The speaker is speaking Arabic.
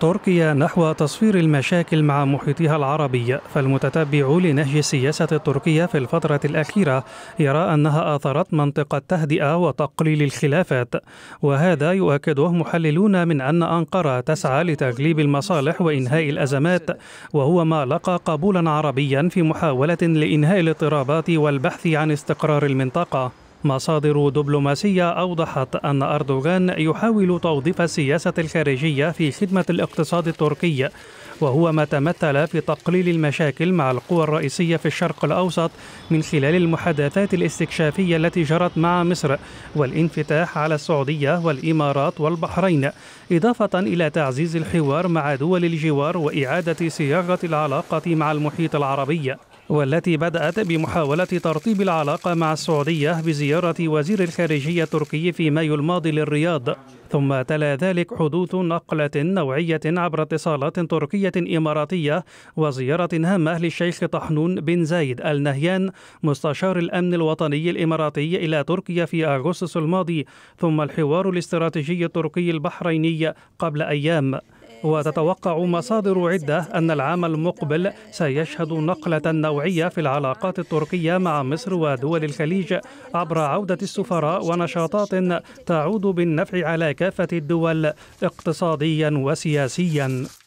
تركيا نحو تصفير المشاكل مع محيطها العربي فالمتتبع لنهج السياسة التركية في الفترة الأخيرة يرى أنها آثرت منطقة التهدئة وتقليل الخلافات وهذا يؤكده محللون من أن أنقرة تسعى لتغليب المصالح وإنهاء الأزمات وهو ما لقى قبولا عربيا في محاولة لإنهاء الاضطرابات والبحث عن استقرار المنطقة مصادر دبلوماسية أوضحت أن أردوغان يحاول توظيف السياسة الخارجية في خدمة الاقتصاد التركي وهو ما تمثل في تقليل المشاكل مع القوى الرئيسية في الشرق الأوسط من خلال المحادثات الاستكشافية التي جرت مع مصر والانفتاح على السعودية والإمارات والبحرين إضافة إلى تعزيز الحوار مع دول الجوار وإعادة صياغة العلاقة مع المحيط العربي والتي بدأت بمحاولة ترطيب العلاقة مع السعودية بزيارة وزير الخارجية التركي في مايو الماضي للرياض ثم تلا ذلك حدوث نقلة نوعية عبر اتصالات تركية إماراتية وزيارة هامة للشيخ طحنون بن زايد آل نهيان مستشار الأمن الوطني الإماراتي إلى تركيا في أغسطس الماضي ثم الحوار الاستراتيجي التركي البحريني قبل أيام وتتوقع مصادر عدة أن العام المقبل سيشهد نقلة نوعية في العلاقات التركية مع مصر ودول الخليج عبر عودة السفراء ونشاطات تعود بالنفع على كافة الدول اقتصاديا وسياسيا